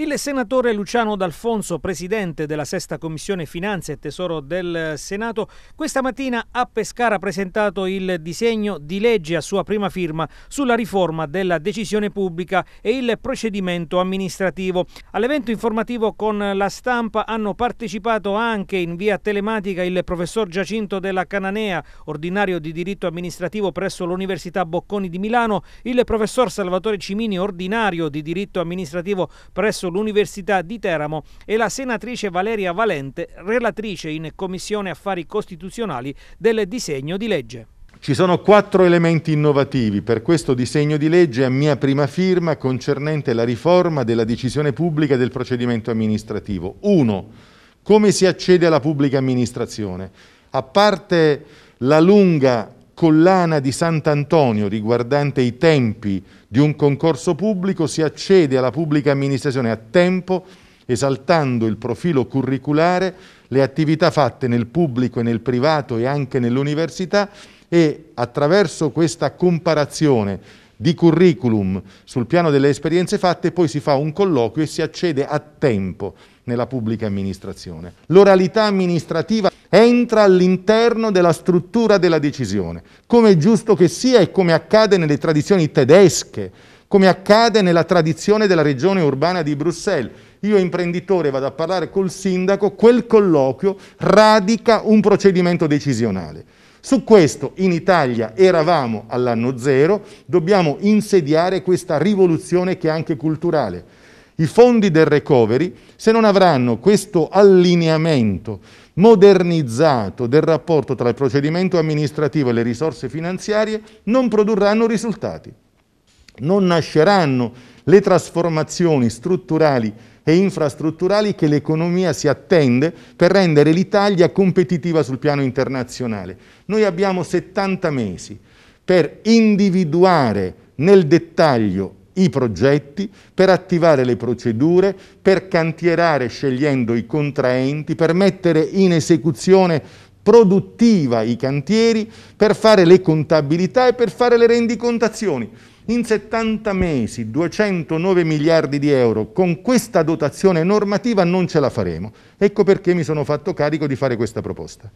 Il senatore Luciano D'Alfonso, presidente della Sesta Commissione Finanze e Tesoro del Senato, questa mattina a Pescara ha presentato il disegno di legge a sua prima firma sulla riforma della decisione pubblica e il procedimento amministrativo. All'evento informativo con la stampa hanno partecipato anche in via telematica il professor Giacinto della Cananea, ordinario di diritto amministrativo presso l'Università Bocconi di Milano, il professor Salvatore Cimini, ordinario di diritto amministrativo presso presso l'Università di Teramo e la senatrice Valeria Valente, relatrice in Commissione Affari Costituzionali del disegno di legge. Ci sono quattro elementi innovativi per questo disegno di legge a mia prima firma concernente la riforma della decisione pubblica del procedimento amministrativo. Uno, come si accede alla pubblica amministrazione? A parte la lunga collana di Sant'Antonio riguardante i tempi di un concorso pubblico si accede alla pubblica amministrazione a tempo esaltando il profilo curriculare, le attività fatte nel pubblico e nel privato e anche nell'università e attraverso questa comparazione di curriculum sul piano delle esperienze fatte poi si fa un colloquio e si accede a tempo nella pubblica amministrazione. L'oralità amministrativa entra all'interno della struttura della decisione, come è giusto che sia e come accade nelle tradizioni tedesche, come accade nella tradizione della regione urbana di Bruxelles. Io imprenditore vado a parlare col sindaco, quel colloquio radica un procedimento decisionale. Su questo in Italia eravamo all'anno zero, dobbiamo insediare questa rivoluzione che è anche culturale. I fondi del recovery, se non avranno questo allineamento modernizzato del rapporto tra il procedimento amministrativo e le risorse finanziarie non produrranno risultati. Non nasceranno le trasformazioni strutturali e infrastrutturali che l'economia si attende per rendere l'Italia competitiva sul piano internazionale. Noi abbiamo 70 mesi per individuare nel dettaglio i progetti, per attivare le procedure, per cantierare scegliendo i contraenti, per mettere in esecuzione produttiva i cantieri, per fare le contabilità e per fare le rendicontazioni. In 70 mesi 209 miliardi di euro con questa dotazione normativa non ce la faremo. Ecco perché mi sono fatto carico di fare questa proposta.